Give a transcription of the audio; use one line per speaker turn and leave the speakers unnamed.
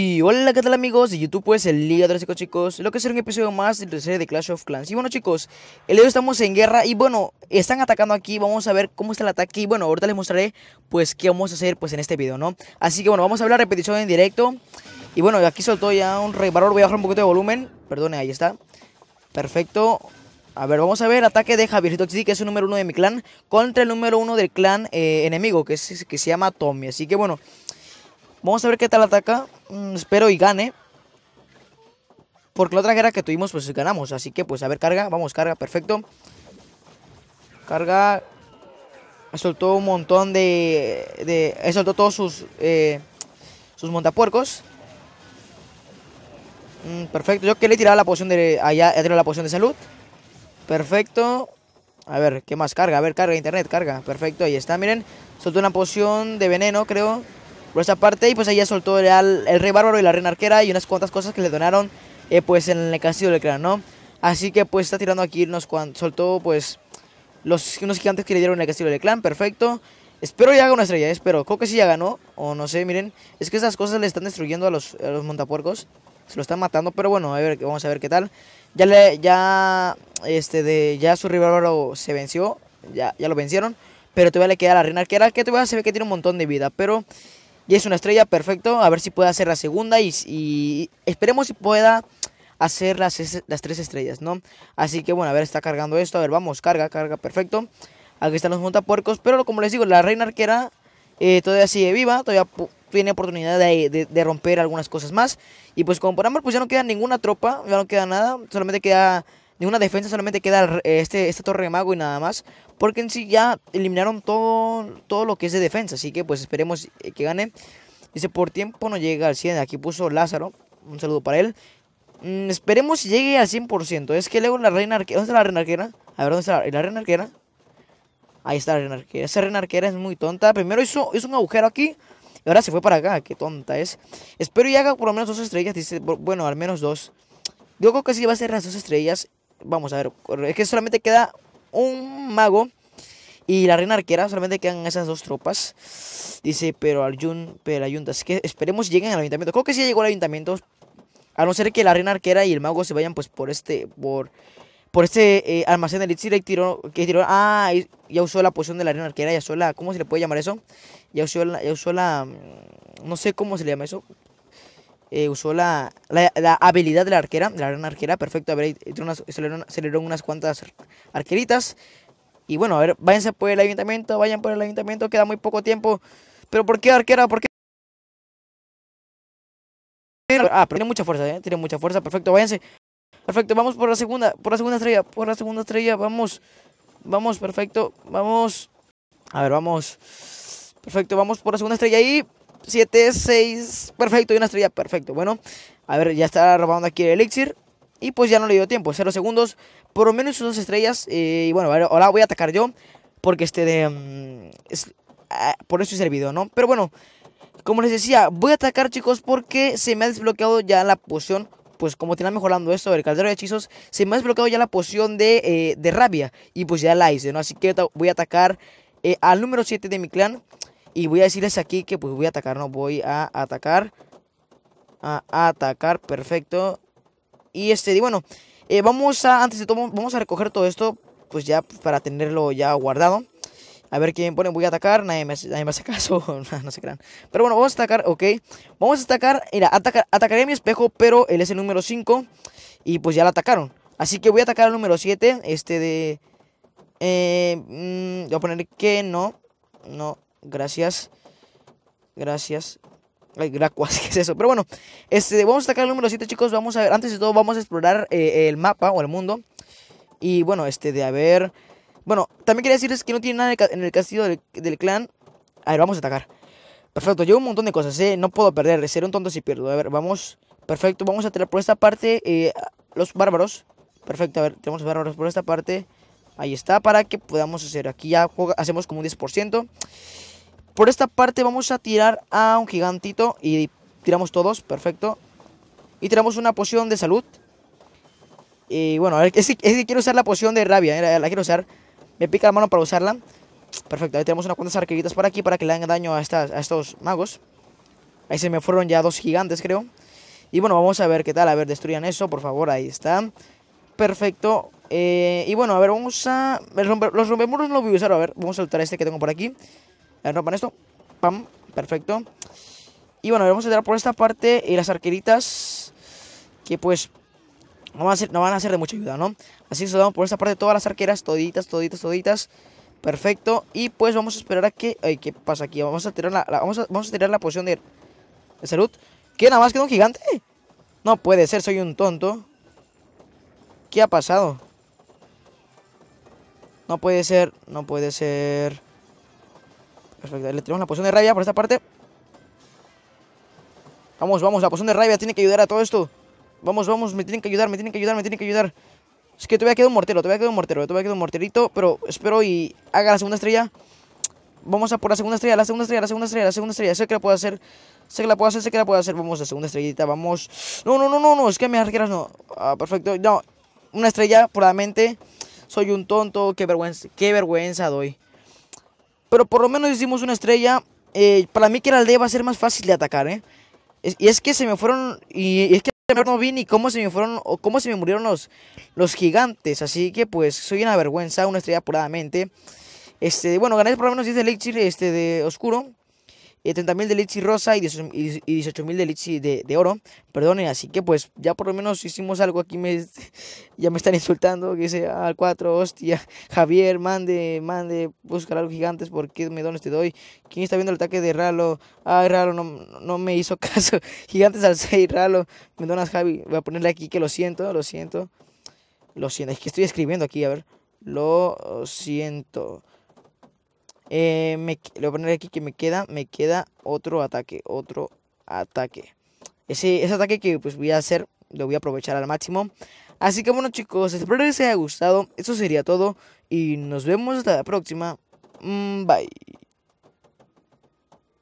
Y hola, ¿qué tal amigos de YouTube? Pues el Liga Drástico, chicos. Lo que será un episodio más de la serie de Clash of Clans. Y bueno, chicos, el día de hoy estamos en guerra y bueno, están atacando aquí. Vamos a ver cómo está el ataque. Y bueno, ahorita les mostraré pues qué vamos a hacer pues en este video, ¿no? Así que bueno, vamos a ver la repetición en directo. Y bueno, aquí soltó ya un rey Voy a bajar un poquito de volumen. Perdone, ahí está. Perfecto. A ver, vamos a ver ataque de Javierito que es el número uno de mi clan, contra el número uno del clan eh, enemigo, que, es, que se llama Tommy. Así que bueno, Vamos a ver qué tal ataca. Mm, espero y gane. Porque la otra guerra que tuvimos, pues ganamos. Así que, pues, a ver, carga. Vamos, carga, perfecto. Carga. Soltó un montón de... de eh, soltó todos sus... Eh, sus montapuercos. Mm, perfecto. Yo que le tiraba la poción de... Allá, he la poción de salud. Perfecto. A ver, ¿qué más carga? A ver, carga, internet, carga. Perfecto, ahí está, miren. Soltó una poción de veneno, creo por esta parte. Y pues ahí ya soltó el, rey bárbaro y la reina arquera y unas cuantas cosas que le donaron eh, pues en el castillo del clan, ¿no? Así que pues está tirando aquí unos cuantos, soltó pues los, unos gigantes que le dieron en el castillo del clan, perfecto. Espero ya haga una estrella, eh, espero. Creo que sí ya ganó, o no sé, miren. Es que esas cosas le están destruyendo a los, montapuercos. Se lo están matando, pero bueno, a ver, vamos a ver qué tal. Ya le, ya, este, de, ya su Bárbaro se venció, ya, lo vencieron. Pero todavía le queda la reina arquera, que todavía se ve que tiene un montón de vida, pero... Y es una estrella, perfecto. A ver si puede hacer la segunda y, esperemos si pueda hacer las, las, tres estrellas, ¿no? Así que bueno, a ver, está cargando esto. A ver, vamos, carga, carga, perfecto. Aquí están los montapuercos. Pero como les digo, la reina arquera eh, todavía sigue viva, todavía tiene oportunidad de, romper algunas cosas más. Y pues como por pues ya no queda ninguna tropa, ya no queda nada. Solamente queda de una defensa solamente queda este, esta torre de mago y nada más. Porque en sí ya eliminaron todo, todo lo que es de defensa. Así que pues esperemos eh, que gane. Dice, por tiempo no llega al 100. Aquí puso Lázaro. Un saludo para él. Mm, esperemos si llegue al 100%. Es que luego la reina arquera... ¿Dónde está la reina arquera? A ver, ¿dónde está la, reina arquera? Ahí está la reina arquera. Esa reina arquera es muy tonta. Primero hizo, hizo un agujero aquí. Y ahora se fue para acá. Qué tonta es. Espero y haga por lo menos dos estrellas. Dice, bueno, al menos dos. Yo creo que sí va a ser las dos estrellas. Vamos a ver. Es que solamente queda un mago y la reina arquera. Solamente quedan esas dos tropas. Dice, pero al pero que esperemos lleguen al ayuntamiento. Creo que sí llegó al ayuntamiento. A no ser que la reina arquera y el mago se vayan pues por este... Por, por este eh, almacén de elixir y tiró, que tiró... Ah, ya usó la poción de la reina arquera. Ya usó la... ¿Cómo se le puede llamar eso? Ya usó la... Ya usó la mm, no sé cómo se le llama eso. Eh, usó la, habilidad de la arquera, de la gran arquera, perfecto, a ver, le dieron unas cuantas arqueritas. Y bueno, a ver, váyanse por el ayuntamiento, vayan por el ayuntamiento, queda muy poco tiempo. Pero ¿por qué arquera? ¿Por qué? Ah, pero tiene mucha fuerza, ¿eh? tiene mucha fuerza, perfecto, váyanse. Perfecto, vamos por la segunda, por la segunda estrella, por la segunda estrella, vamos. Vamos, perfecto, vamos. A ver, vamos. Perfecto, vamos por la segunda estrella y 7, 6, perfecto, y una estrella, perfecto. Bueno, a ver, ya está robando aquí el elixir. Y pues ya no le dio tiempo, 0 segundos, por lo menos dos estrellas. Eh, y bueno, a ver, ahora voy a atacar yo, porque este de... Mm, es, ah, por eso he servido, ¿no? Pero bueno, como les decía, voy a atacar chicos porque se me ha desbloqueado ya la poción pues como tiene mejorando esto el caldero de hechizos, se me ha desbloqueado ya la poción de, eh, rabia. Y pues ya la hice, ¿no? Así que voy a atacar eh, al número 7 de mi clan. Y voy a decirles aquí que pues voy a atacar, no voy a atacar. A atacar, perfecto. Y este, y bueno, eh, vamos a, antes de todo, vamos a recoger todo esto, pues ya para tenerlo ya guardado. A ver quién pone, voy a atacar, nadie me, hace caso, no, se crean. Pero bueno, vamos a atacar, ok. Vamos a atacar, mira, atacar, atacaré a mi espejo, pero él es el número 5 y pues ya la atacaron. Así que voy a atacar al número 7, este de... Eh, mm, voy a poner que no, no, Gracias. Gracias. Ay, es eso? Pero bueno, este, vamos a atacar el número 7, chicos. Vamos a ver, antes de todo, vamos a explorar eh, el mapa o el mundo. Y bueno, este, de haber. Bueno, también quería decirles que no tiene nada en el castillo del, clan. A ver, vamos a atacar. Perfecto, llevo un montón de cosas, ¿eh? No puedo perder, ser un tonto si pierdo. A ver, vamos. Perfecto, vamos a tirar por esta parte eh, los bárbaros. Perfecto, a ver, tenemos bárbaros por esta parte. Ahí está, para que podamos hacer. Aquí ya hacemos como un 10%. Por esta parte vamos a tirar a un gigantito y tiramos todos, perfecto. Y tiramos una poción de salud. Y bueno, es que, quiero usar la poción de rabia, eh, la quiero usar. Me pica la mano para usarla. Perfecto, ahí tenemos unas cuantas arqueritas por aquí para que le hagan daño a, estos magos. Ahí se me fueron ya dos gigantes, creo. Y bueno, vamos a ver qué tal. A ver, destruyan eso, por favor, ahí está. Perfecto. Eh, y bueno, a ver, vamos a... los rompemuros no los voy a usar, a ver, vamos a soltar este que tengo por aquí. Eh, para esto. Pam. Perfecto. Y bueno, vamos a entrar por esta parte. Y las arqueritas. Que pues. No van, a ser, no van a de mucha ayuda, ¿no? Así que damos por esta parte todas las arqueras. Toditas, toditas, toditas. Perfecto. Y pues vamos a esperar a que. Ay, ¿qué pasa aquí? Vamos a tirar la, vamos, a, vamos a tirar la poción de, de salud. ¿Qué? ¿Nada más queda un gigante? No puede ser, soy un tonto. ¿Qué ha pasado? No puede ser, no puede ser. Perfecto, le tiramos la poción de rabia por esta parte. Vamos, vamos, la poción de rabia tiene que ayudar a todo esto. Vamos, vamos, me tienen que ayudar, me tienen que ayudar, me tienen que ayudar. Es que todavía queda un mortero, todavía queda un mortero, un morterito, pero espero y haga la segunda estrella. Vamos a por la segunda estrella, la segunda estrella, la segunda estrella, la segunda estrella. Sé que la puedo hacer, sé que la puedo hacer, sé que la puedo hacer. Vamos, la segunda estrellita, vamos. No, no, no, no, no, es que me arqueras no. Ah, perfecto, no. Una estrella puramente. Soy un tonto, qué vergüenza, qué vergüenza doy. Pero por lo menos hicimos una estrella. Eh, para mí que la aldea va a ser más fácil de atacar, ¿eh? y es que se me fueron... Y, es que no vi ni cómo se me fueron o cómo se me murieron los, los gigantes. Así que pues soy una vergüenza, una estrella apuradamente. Este, bueno, gané por lo menos 10 elixir este, de oscuro y eh, 30.000 de Litsi rosa y 18.000 de Litsi de, oro. Perdone, así que pues ya por lo menos hicimos algo. Aquí me, ya me están insultando. Que dice al 4, hostia, Javier, mande, mande, buscar algo gigantes. porque me dones te doy? ¿Quién está viendo el ataque de Ralo? Ay, Ralo, no, no me hizo caso. Gigantes al 6, Ralo, me donas Javi. Voy a ponerle aquí que lo siento, lo siento. Lo siento, es que estoy escribiendo aquí, a ver. Lo siento. Eh, lo voy a poner aquí que me queda, me queda otro ataque, otro ataque. Ese, ese ataque que pues voy a hacer, lo voy a aprovechar al máximo. Así que bueno chicos, espero que les haya gustado. Eso sería todo y nos vemos hasta la próxima. Mm, bye.